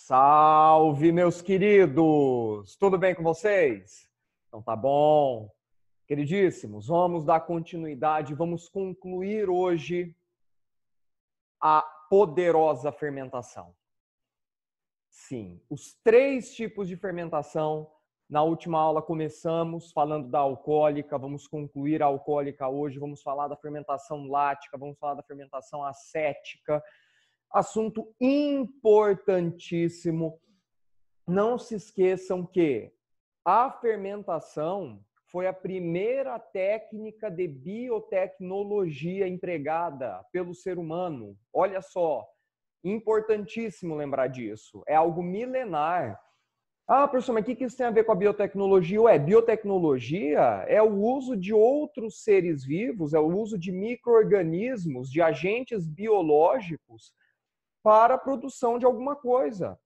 Salve, meus queridos! Tudo bem com vocês? Então tá bom. Queridíssimos, vamos dar continuidade, vamos concluir hoje a poderosa fermentação. Sim, os três tipos de fermentação. Na última aula começamos falando da alcoólica, vamos concluir a alcoólica hoje, vamos falar da fermentação lática, vamos falar da fermentação acética, assunto importantíssimo. Não se esqueçam que a fermentação foi a primeira técnica de biotecnologia empregada pelo ser humano. Olha só, importantíssimo lembrar disso. É algo milenar. Ah, professor, mas o que isso tem a ver com a biotecnologia? Ué, biotecnologia é o uso de outros seres vivos, é o uso de micro-organismos, de agentes biológicos, para a produção de alguma coisa,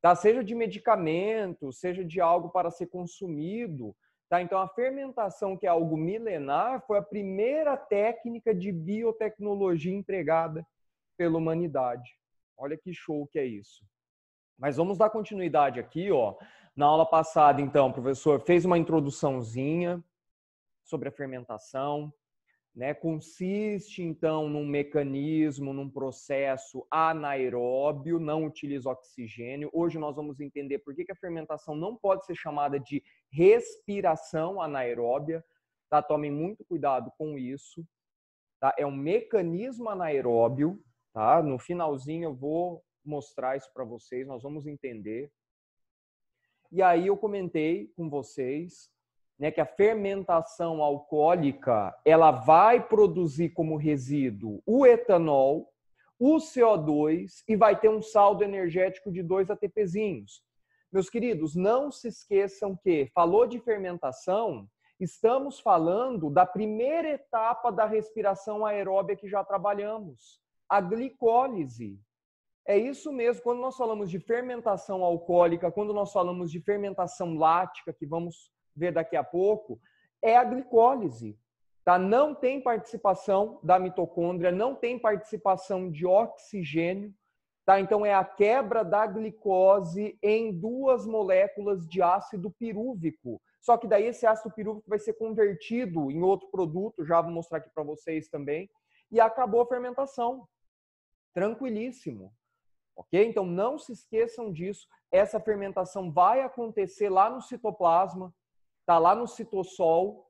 tá? seja de medicamento, seja de algo para ser consumido. Tá? Então, a fermentação, que é algo milenar, foi a primeira técnica de biotecnologia empregada pela humanidade. Olha que show que é isso. Mas vamos dar continuidade aqui, ó. Na aula passada, então, o professor fez uma introduçãozinha sobre a fermentação, né? Consiste, então, num mecanismo, num processo anaeróbio, não utiliza oxigênio. Hoje nós vamos entender por que, que a fermentação não pode ser chamada de respiração anaeróbia. Tá? Tomem muito cuidado com isso. Tá? É um mecanismo anaeróbio. Tá? No finalzinho eu vou mostrar isso para vocês, nós vamos entender. E aí eu comentei com vocês né, que a fermentação alcoólica ela vai produzir como resíduo o etanol, o CO2 e vai ter um saldo energético de dois ATPzinhos. Meus queridos, não se esqueçam que falou de fermentação, estamos falando da primeira etapa da respiração aeróbia que já trabalhamos, a glicólise. É isso mesmo, quando nós falamos de fermentação alcoólica, quando nós falamos de fermentação lática, que vamos ver daqui a pouco, é a glicólise. Tá? Não tem participação da mitocôndria, não tem participação de oxigênio. Tá? Então, é a quebra da glicose em duas moléculas de ácido pirúvico. Só que daí esse ácido pirúvico vai ser convertido em outro produto, já vou mostrar aqui para vocês também, e acabou a fermentação. Tranquilíssimo. OK? Então não se esqueçam disso. Essa fermentação vai acontecer lá no citoplasma, Está lá no citossol,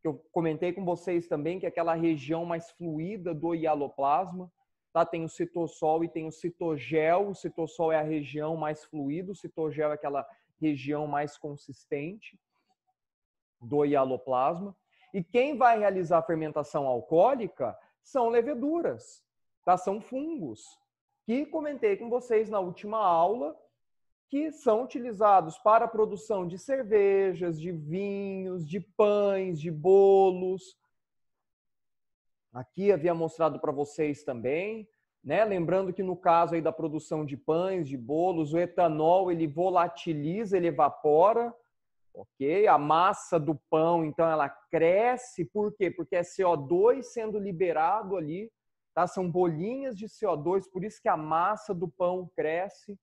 que eu comentei com vocês também, que é aquela região mais fluida do hialoplasma. Tá? Tem o citossol e tem o citogel. O citossol é a região mais fluida, o citogel é aquela região mais consistente do hialoplasma. E quem vai realizar a fermentação alcoólica são leveduras, tá? são fungos, que comentei com vocês na última aula que são utilizados para a produção de cervejas, de vinhos, de pães, de bolos. Aqui havia mostrado para vocês também, né? Lembrando que no caso aí da produção de pães, de bolos, o etanol ele volatiliza, ele evapora, ok? A massa do pão, então, ela cresce, por quê? Porque é CO2 sendo liberado ali, tá? São bolinhas de CO2, por isso que a massa do pão cresce.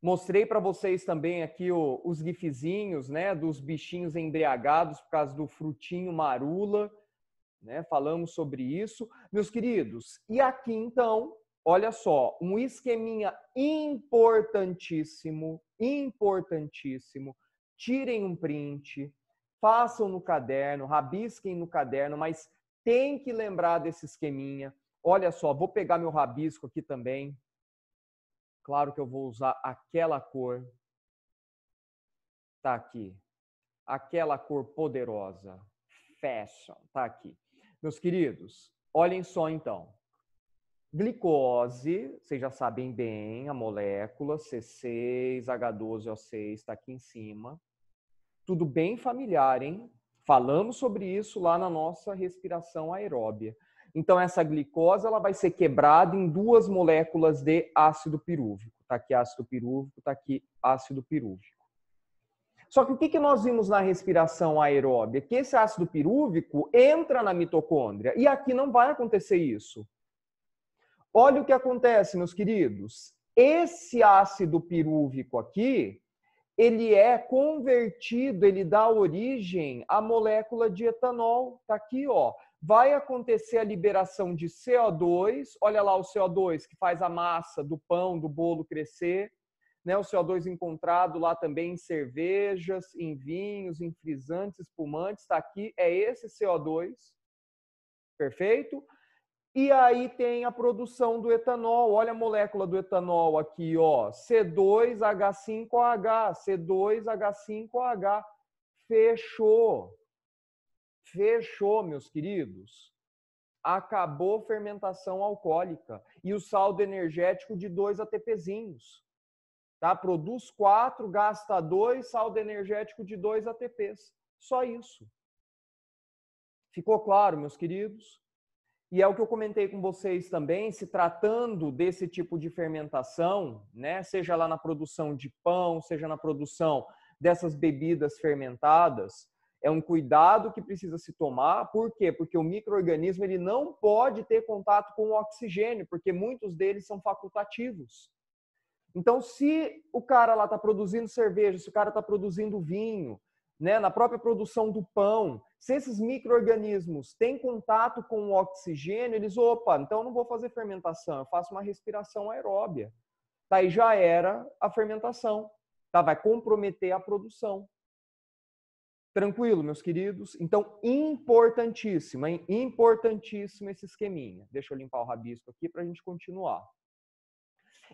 Mostrei para vocês também aqui o, os gifzinhos, né, dos bichinhos embriagados por causa do frutinho marula, né? Falamos sobre isso, meus queridos. E aqui então, olha só, um esqueminha importantíssimo, importantíssimo. Tirem um print, façam no caderno, rabisquem no caderno, mas tem que lembrar desse esqueminha. Olha só, vou pegar meu rabisco aqui também, Claro que eu vou usar aquela cor. Tá aqui. Aquela cor poderosa. Fashion. Tá aqui. Meus queridos, olhem só então. Glicose, vocês já sabem bem a molécula, C6H12O6 está aqui em cima. Tudo bem familiar, hein? Falamos sobre isso lá na nossa respiração aeróbia. Então essa glicose ela vai ser quebrada em duas moléculas de ácido pirúvico. Está aqui ácido pirúvico, está aqui ácido pirúvico. Só que o que nós vimos na respiração aeróbica Que esse ácido pirúvico entra na mitocôndria. E aqui não vai acontecer isso. Olha o que acontece, meus queridos. Esse ácido pirúvico aqui, ele é convertido, ele dá origem à molécula de etanol. Está aqui, ó vai acontecer a liberação de CO2. Olha lá o CO2 que faz a massa do pão, do bolo crescer. Né? O CO2 encontrado lá também em cervejas, em vinhos, em frisantes, espumantes, está aqui. É esse CO2. Perfeito? E aí tem a produção do etanol. Olha a molécula do etanol aqui, ó. C2H5OH, C2H5OH. Fechou. Fechou, meus queridos. Acabou fermentação alcoólica e o saldo energético de dois ATPzinhos. Tá? Produz quatro, gasta dois, saldo energético de dois ATPs. Só isso. Ficou claro, meus queridos? E é o que eu comentei com vocês também, se tratando desse tipo de fermentação, né, seja lá na produção de pão, seja na produção dessas bebidas fermentadas, é um cuidado que precisa se tomar. Por quê? Porque o microorganismo ele não pode ter contato com o oxigênio, porque muitos deles são facultativos. Então, se o cara lá está produzindo cerveja, se o cara está produzindo vinho, né, na própria produção do pão, se esses micro-organismos têm contato com o oxigênio, eles, opa, então eu não vou fazer fermentação, eu faço uma respiração aeróbia. Daí tá, já era a fermentação. Tá, vai comprometer a produção. Tranquilo, meus queridos? Então, importantíssimo, hein? Importantíssimo esse esqueminha. Deixa eu limpar o rabisco aqui para a gente continuar.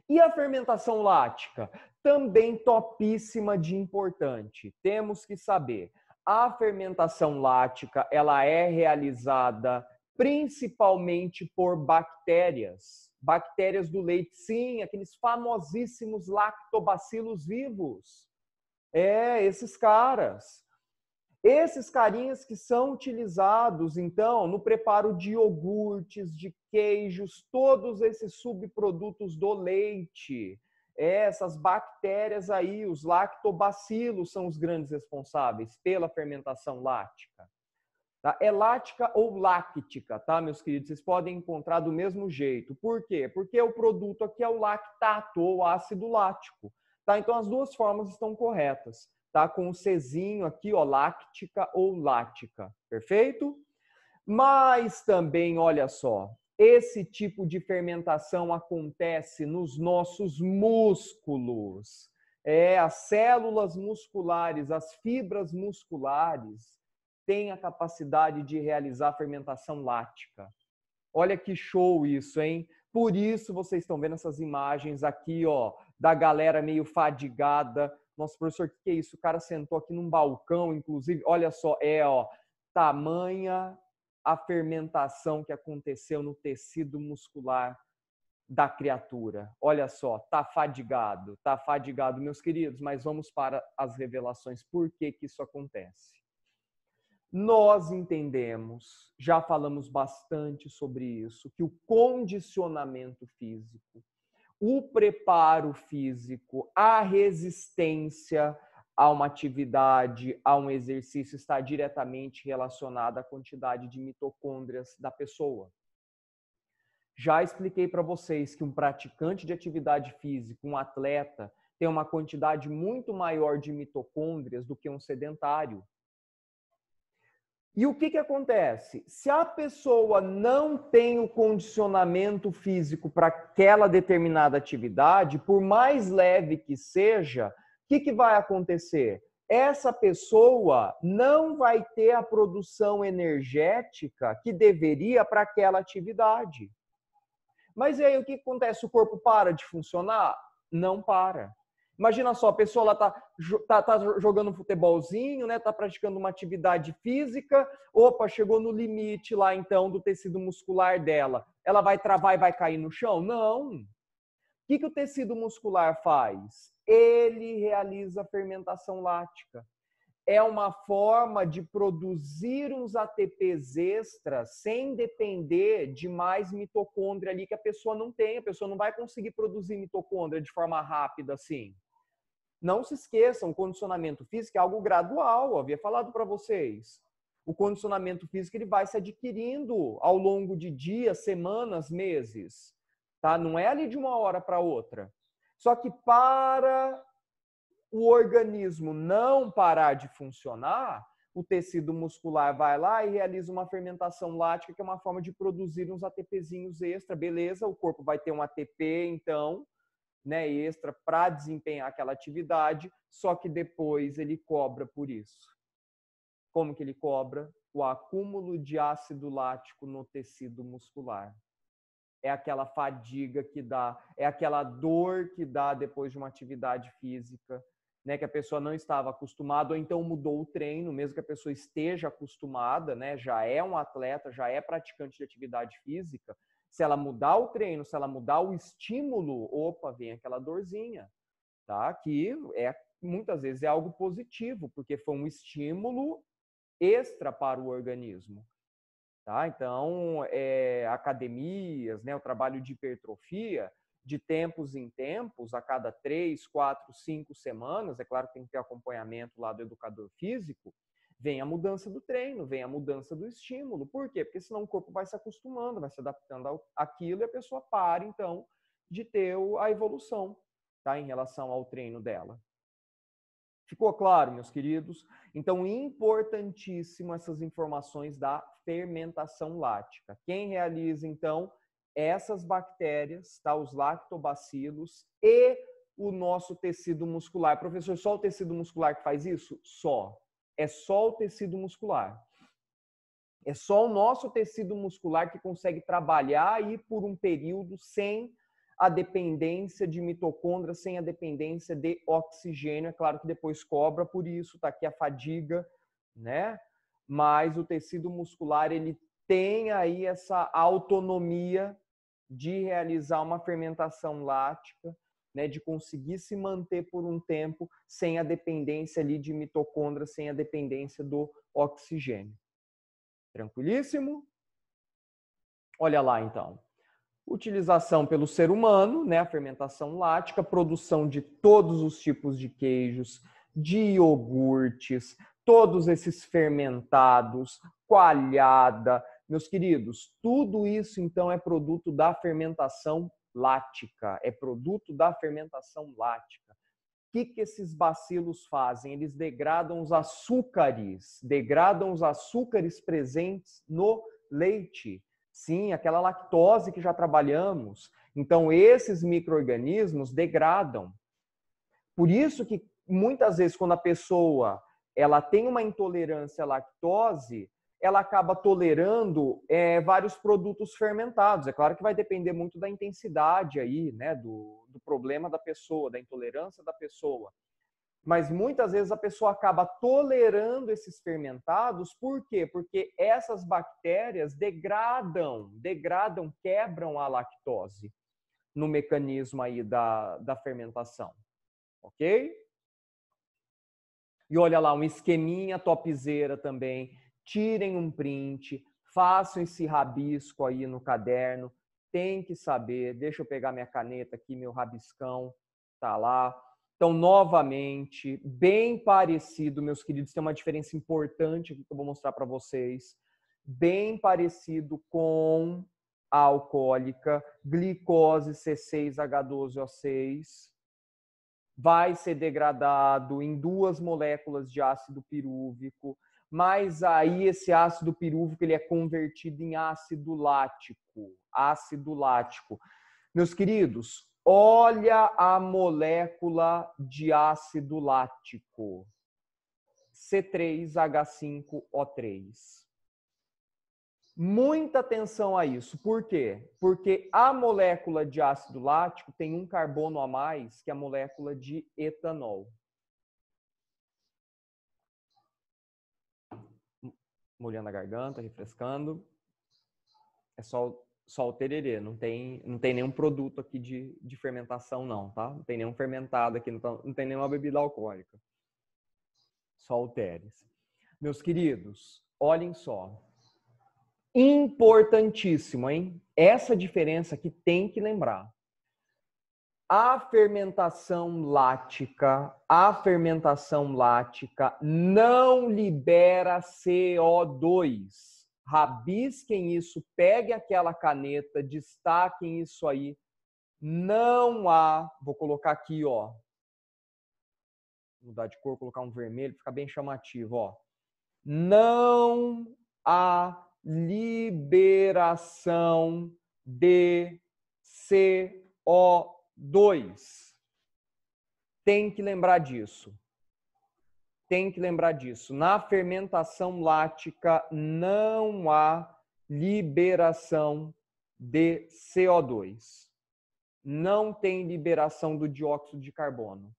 E a fermentação lática? Também topíssima de importante. Temos que saber. A fermentação lática, ela é realizada principalmente por bactérias. Bactérias do leite, sim, aqueles famosíssimos lactobacilos vivos. É, esses caras. Esses carinhas que são utilizados, então, no preparo de iogurtes, de queijos, todos esses subprodutos do leite, é, essas bactérias aí, os lactobacilos, são os grandes responsáveis pela fermentação lática. Tá? É lática ou láctica, tá, meus queridos? Vocês podem encontrar do mesmo jeito. Por quê? Porque o produto aqui é o lactato ou ácido lático. Tá? Então, as duas formas estão corretas tá com um Czinho aqui, ó, láctica ou lática, perfeito? Mas também, olha só, esse tipo de fermentação acontece nos nossos músculos. É, as células musculares, as fibras musculares têm a capacidade de realizar fermentação lática. Olha que show isso, hein? Por isso vocês estão vendo essas imagens aqui, ó, da galera meio fadigada, nosso professor, o que é isso? O cara sentou aqui num balcão, inclusive. Olha só, é, ó, tamanha a fermentação que aconteceu no tecido muscular da criatura. Olha só, tá fadigado, tá fadigado, meus queridos, mas vamos para as revelações. Por que que isso acontece? Nós entendemos, já falamos bastante sobre isso, que o condicionamento físico o preparo físico, a resistência a uma atividade, a um exercício está diretamente relacionada à quantidade de mitocôndrias da pessoa. Já expliquei para vocês que um praticante de atividade física, um atleta, tem uma quantidade muito maior de mitocôndrias do que um sedentário. E o que, que acontece? Se a pessoa não tem o condicionamento físico para aquela determinada atividade, por mais leve que seja, o que, que vai acontecer? Essa pessoa não vai ter a produção energética que deveria para aquela atividade. Mas aí o que acontece? O corpo para de funcionar? Não para. Imagina só, a pessoa lá tá, tá, tá jogando um futebolzinho, né? Tá praticando uma atividade física. Opa, chegou no limite lá então do tecido muscular dela. Ela vai travar e vai cair no chão? Não. O que, que o tecido muscular faz? Ele realiza fermentação lática. É uma forma de produzir uns ATPs extras sem depender de mais mitocôndria ali que a pessoa não tem. A pessoa não vai conseguir produzir mitocôndria de forma rápida assim. Não se esqueçam, o condicionamento físico é algo gradual, eu havia falado para vocês. O condicionamento físico ele vai se adquirindo ao longo de dias, semanas, meses, tá? Não é ali de uma hora para outra. Só que para o organismo não parar de funcionar, o tecido muscular vai lá e realiza uma fermentação lática, que é uma forma de produzir uns ATPzinhos extra, beleza? O corpo vai ter um ATP, então, né, extra para desempenhar aquela atividade, só que depois ele cobra por isso. Como que ele cobra? O acúmulo de ácido lático no tecido muscular. É aquela fadiga que dá, é aquela dor que dá depois de uma atividade física, né, que a pessoa não estava acostumada, ou então mudou o treino, mesmo que a pessoa esteja acostumada, né, já é um atleta, já é praticante de atividade física, se ela mudar o treino, se ela mudar o estímulo, opa, vem aquela dorzinha, tá? Que é muitas vezes é algo positivo, porque foi um estímulo extra para o organismo. Tá? Então, é, academias, né, o trabalho de hipertrofia, de tempos em tempos, a cada três, quatro, cinco semanas, é claro que tem que ter acompanhamento lá do educador físico, vem a mudança do treino, vem a mudança do estímulo. Por quê? Porque senão o corpo vai se acostumando, vai se adaptando àquilo e a pessoa para, então, de ter a evolução tá? em relação ao treino dela. Ficou claro, meus queridos? Então, importantíssimo essas informações da fermentação lática. Quem realiza, então, essas bactérias, tá? os lactobacilos e o nosso tecido muscular. Professor, só o tecido muscular que faz isso? Só é só o tecido muscular. É só o nosso tecido muscular que consegue trabalhar aí por um período sem a dependência de mitocôndria, sem a dependência de oxigênio. É claro que depois cobra por isso, tá aqui a fadiga, né? Mas o tecido muscular ele tem aí essa autonomia de realizar uma fermentação lática né, de conseguir se manter por um tempo sem a dependência ali de mitocôndria, sem a dependência do oxigênio. Tranquilíssimo? Olha lá então. Utilização pelo ser humano, né, a fermentação lática, produção de todos os tipos de queijos, de iogurtes, todos esses fermentados, coalhada, meus queridos, tudo isso então é produto da fermentação lática, é produto da fermentação lática. O que, que esses bacilos fazem? Eles degradam os açúcares, degradam os açúcares presentes no leite. Sim, aquela lactose que já trabalhamos. Então, esses micro-organismos degradam. Por isso que muitas vezes quando a pessoa ela tem uma intolerância à lactose, ela acaba tolerando é, vários produtos fermentados. É claro que vai depender muito da intensidade aí, né, do, do problema da pessoa, da intolerância da pessoa. Mas muitas vezes a pessoa acaba tolerando esses fermentados, por quê? Porque essas bactérias degradam, degradam, quebram a lactose no mecanismo aí da, da fermentação. Ok? E olha lá, um esqueminha topzeira também tirem um print, façam esse rabisco aí no caderno, tem que saber. Deixa eu pegar minha caneta aqui, meu rabiscão, tá lá. Então, novamente, bem parecido, meus queridos, tem uma diferença importante aqui que eu vou mostrar para vocês. Bem parecido com a alcoólica, glicose C6H12O6, vai ser degradado em duas moléculas de ácido pirúvico, mas aí esse ácido pirúvico ele é convertido em ácido lático, ácido lático. Meus queridos, olha a molécula de ácido lático. C3H5O3. Muita atenção a isso. Por quê? Porque a molécula de ácido lático tem um carbono a mais que a molécula de etanol. molhando a garganta, refrescando. É só, só o tererê, não tem, não tem nenhum produto aqui de, de fermentação não, tá? Não tem nenhum fermentado aqui, não, tá, não tem nenhuma bebida alcoólica. Só o Teres. Meus queridos, olhem só. Importantíssimo, hein? Essa diferença que tem que lembrar a fermentação lática, a fermentação lática não libera CO2. Rabisquem isso, peguem aquela caneta, destaquem isso aí. Não há, vou colocar aqui, ó. Mudar de cor, colocar um vermelho, fica bem chamativo, ó. Não há liberação de CO2. Dois, tem que lembrar disso. Tem que lembrar disso. Na fermentação lática não há liberação de CO2. Não tem liberação do dióxido de carbono.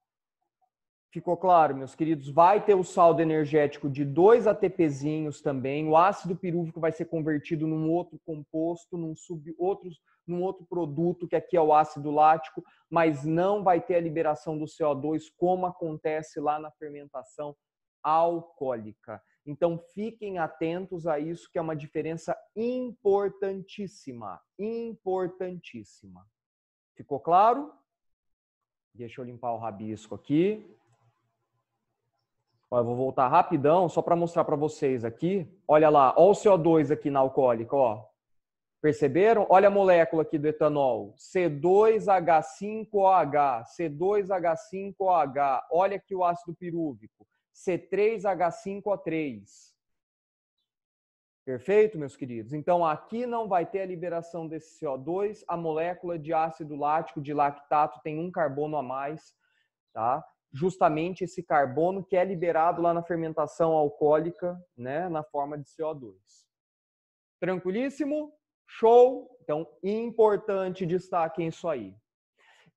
Ficou claro, meus queridos? Vai ter o saldo energético de dois ATPzinhos também. O ácido pirúvico vai ser convertido num outro composto, num sub outros num outro produto, que aqui é o ácido lático, mas não vai ter a liberação do CO2 como acontece lá na fermentação alcoólica. Então fiquem atentos a isso, que é uma diferença importantíssima, importantíssima. Ficou claro? Deixa eu limpar o rabisco aqui. Ó, eu vou voltar rapidão só para mostrar para vocês aqui. Olha lá, ó o CO2 aqui na alcoólica, ó. Perceberam? Olha a molécula aqui do etanol, C2H5OH, C2H5OH. Olha aqui o ácido pirúvico, C3H5O3. Perfeito, meus queridos? Então, aqui não vai ter a liberação desse CO2, a molécula de ácido lático, de lactato, tem um carbono a mais, tá? Justamente esse carbono que é liberado lá na fermentação alcoólica, né, na forma de CO2. Tranquilíssimo? Show? Então, importante destaque isso aí.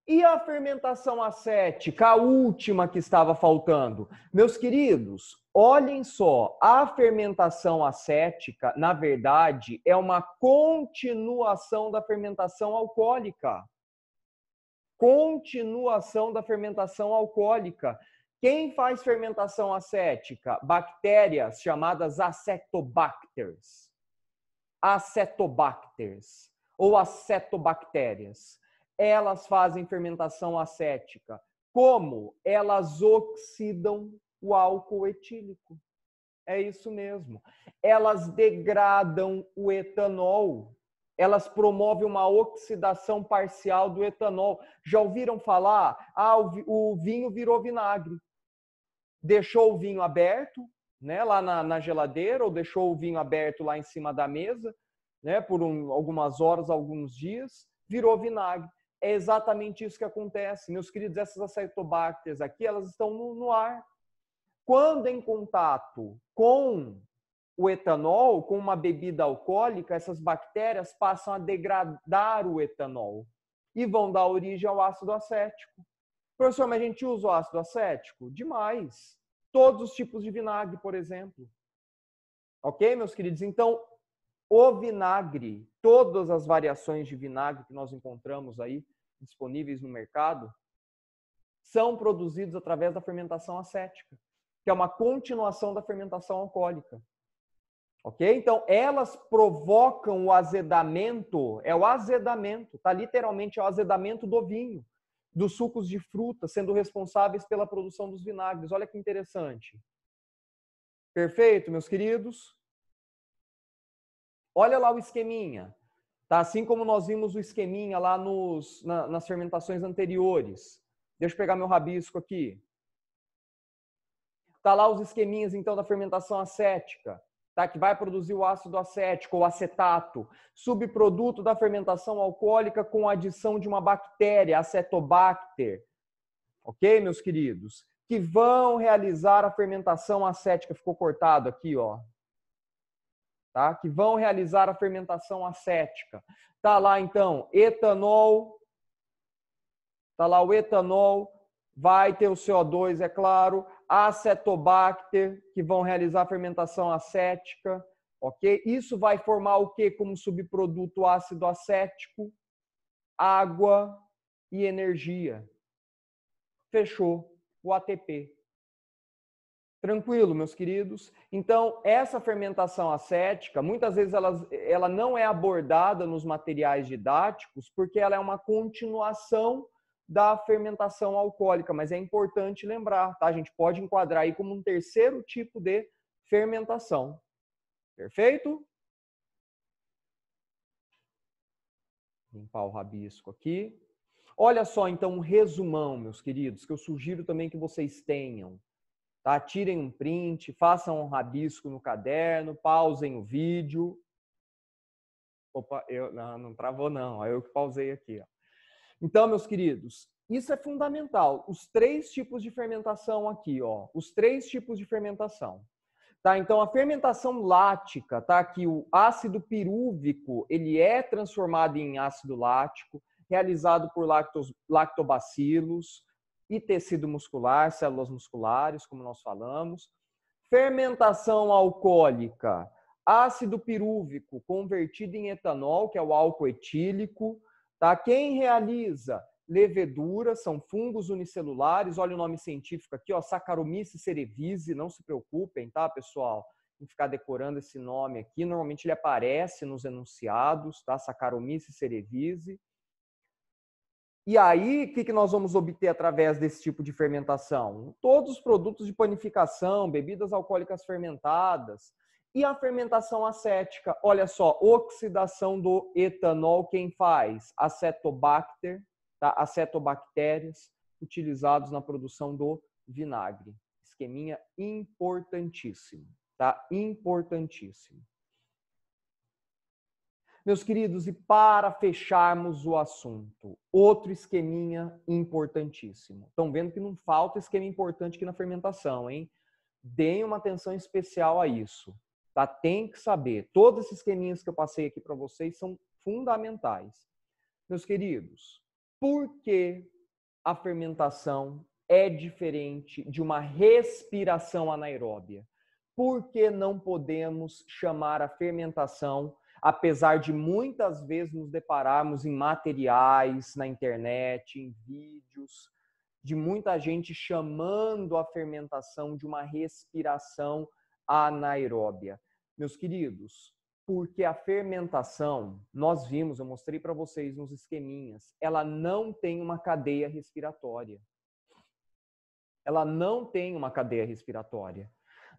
E a fermentação acética, a última que estava faltando? Meus queridos, olhem só, a fermentação acética, na verdade, é uma continuação da fermentação alcoólica. Continuação da fermentação alcoólica. Quem faz fermentação acética? Bactérias chamadas acetobacters acetobacters ou acetobactérias. Elas fazem fermentação acética. Como? Elas oxidam o álcool etílico. É isso mesmo. Elas degradam o etanol. Elas promovem uma oxidação parcial do etanol. Já ouviram falar? Ah, o vinho virou vinagre. Deixou o vinho aberto, né, lá na, na, geladeira ou deixou o vinho aberto lá em cima da mesa, né, por um, algumas horas, alguns dias, virou vinagre. É exatamente isso que acontece. Meus queridos, essas acetobactérias aqui, elas estão no, no ar. Quando em contato com o etanol, com uma bebida alcoólica, essas bactérias passam a degradar o etanol e vão dar origem ao ácido acético. Professor, mas a gente usa o ácido acético? Demais todos os tipos de vinagre, por exemplo. Ok, meus queridos? Então, o vinagre, todas as variações de vinagre que nós encontramos aí disponíveis no mercado, são produzidos através da fermentação acética, que é uma continuação da fermentação alcoólica. Ok? Então, elas provocam o azedamento, é o azedamento, tá literalmente é o azedamento do vinho dos sucos de fruta, sendo responsáveis pela produção dos vinagres. Olha que interessante. Perfeito, meus queridos? Olha lá o esqueminha. Tá? Assim como nós vimos o esqueminha lá nos, na, nas fermentações anteriores. Deixa eu pegar meu rabisco aqui. Tá lá os esqueminhas, então, da fermentação acética tá? que vai produzir o ácido acético ou acetato, subproduto da fermentação alcoólica com adição de uma bactéria, acetobacter. Ok, meus queridos? Que vão realizar a fermentação acética. Ficou cortado aqui, ó. Tá? Que vão realizar a fermentação acética. Tá lá, então, etanol. Tá lá o etanol Vai ter o CO2, é claro, acetobacter, que vão realizar fermentação acética, ok? Isso vai formar o que como subproduto ácido acético? Água e energia. Fechou o ATP. Tranquilo, meus queridos? Então, essa fermentação acética, muitas vezes ela, ela não é abordada nos materiais didáticos, porque ela é uma continuação da fermentação alcoólica, mas é importante lembrar, tá? A gente pode enquadrar aí como um terceiro tipo de fermentação. Perfeito? Limpar o rabisco aqui. Olha só, então, um resumão, meus queridos, que eu sugiro também que vocês tenham. Tá? Tirem um print, façam um rabisco no caderno, pausem o vídeo. Opa, eu, não, não travou não, é eu que pausei aqui. Ó. Então, meus queridos, isso é fundamental. Os três tipos de fermentação aqui, ó. Os três tipos de fermentação. Tá? Então, a fermentação lática, tá? Que o ácido pirúvico, ele é transformado em ácido lático, realizado por lactos, lactobacilos e tecido muscular, células musculares, como nós falamos. Fermentação alcoólica, ácido pirúvico convertido em etanol, que é o álcool etílico, Tá? Quem realiza levedura, são fungos unicelulares, olha o nome científico aqui, ó, Saccharomyces cerevisiae, não se preocupem, tá, pessoal, em ficar decorando esse nome aqui, normalmente ele aparece nos enunciados, tá, Saccharomyces cerevisiae. E aí, o que, que nós vamos obter através desse tipo de fermentação? Todos os produtos de panificação, bebidas alcoólicas fermentadas, e a fermentação acética? Olha só, oxidação do etanol, quem faz? Acetobacter, tá? acetobactérias utilizados na produção do vinagre. Esqueminha importantíssimo, tá? Importantíssimo. Meus queridos, e para fecharmos o assunto, outro esqueminha importantíssimo. Estão vendo que não falta esquema importante aqui na fermentação, hein? Deem uma atenção especial a isso. Tá? Tem que saber. Todos esses esqueminhas que eu passei aqui para vocês são fundamentais. Meus queridos, por que a fermentação é diferente de uma respiração anaeróbia? Por que não podemos chamar a fermentação, apesar de muitas vezes nos depararmos em materiais, na internet, em vídeos, de muita gente chamando a fermentação de uma respiração anaeróbia. Meus queridos, porque a fermentação, nós vimos, eu mostrei para vocês nos esqueminhas, ela não tem uma cadeia respiratória. Ela não tem uma cadeia respiratória.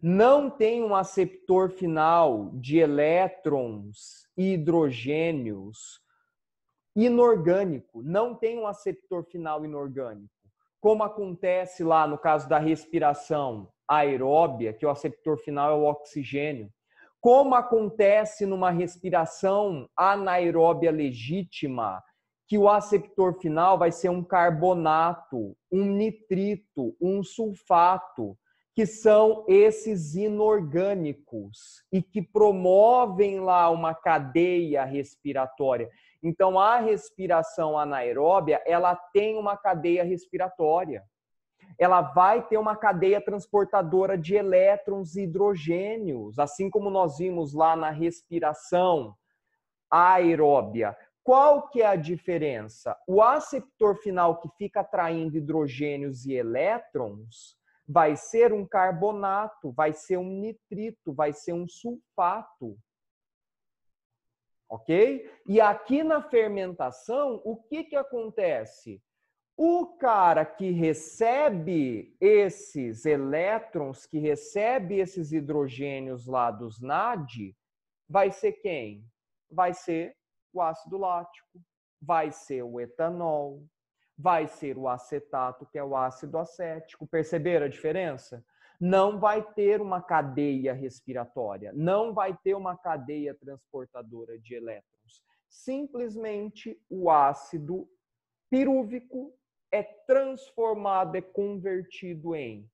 Não tem um aceptor final de elétrons e hidrogênios inorgânico. Não tem um aceptor final inorgânico. Como acontece lá no caso da respiração, aeróbia, que o aceptor final é o oxigênio. Como acontece numa respiração anaeróbia legítima, que o aceptor final vai ser um carbonato, um nitrito, um sulfato, que são esses inorgânicos e que promovem lá uma cadeia respiratória. Então a respiração anaeróbia, ela tem uma cadeia respiratória ela vai ter uma cadeia transportadora de elétrons e hidrogênios, assim como nós vimos lá na respiração aeróbia. Qual que é a diferença? O aceptor final que fica atraindo hidrogênios e elétrons vai ser um carbonato, vai ser um nitrito, vai ser um sulfato. Ok? E aqui na fermentação, o que, que acontece? O cara que recebe esses elétrons, que recebe esses hidrogênios lá dos NAD, vai ser quem? Vai ser o ácido lático, vai ser o etanol, vai ser o acetato, que é o ácido acético. Perceberam a diferença? Não vai ter uma cadeia respiratória, não vai ter uma cadeia transportadora de elétrons. Simplesmente o ácido pirúvico é transformado, é convertido em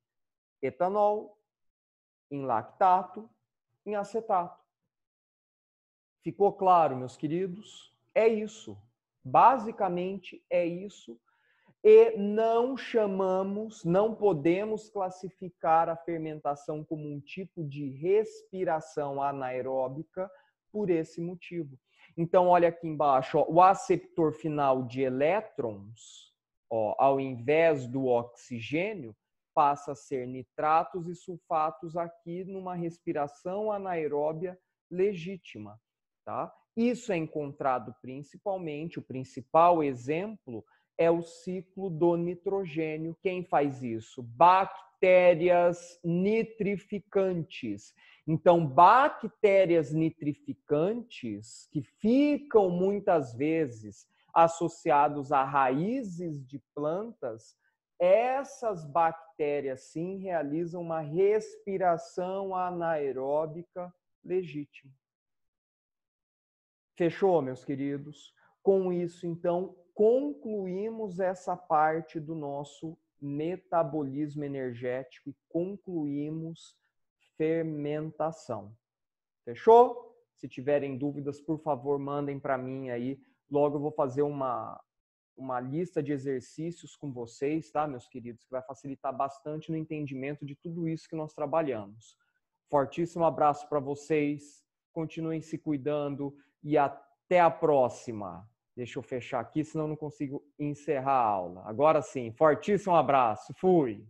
etanol, em lactato, em acetato. Ficou claro, meus queridos? É isso. Basicamente é isso. E não chamamos, não podemos classificar a fermentação como um tipo de respiração anaeróbica por esse motivo. Então, olha aqui embaixo, ó, o aceptor final de elétrons Ó, ao invés do oxigênio, passa a ser nitratos e sulfatos aqui numa respiração anaeróbia legítima, tá? Isso é encontrado principalmente, o principal exemplo é o ciclo do nitrogênio. Quem faz isso? Bactérias nitrificantes. Então, bactérias nitrificantes que ficam muitas vezes associados a raízes de plantas, essas bactérias sim realizam uma respiração anaeróbica legítima. Fechou, meus queridos? Com isso, então, concluímos essa parte do nosso metabolismo energético e concluímos fermentação. Fechou? Se tiverem dúvidas, por favor, mandem para mim aí Logo, eu vou fazer uma, uma lista de exercícios com vocês, tá, meus queridos, que vai facilitar bastante no entendimento de tudo isso que nós trabalhamos. Fortíssimo abraço para vocês, continuem se cuidando e até a próxima. Deixa eu fechar aqui, senão não consigo encerrar a aula. Agora sim, fortíssimo abraço, fui!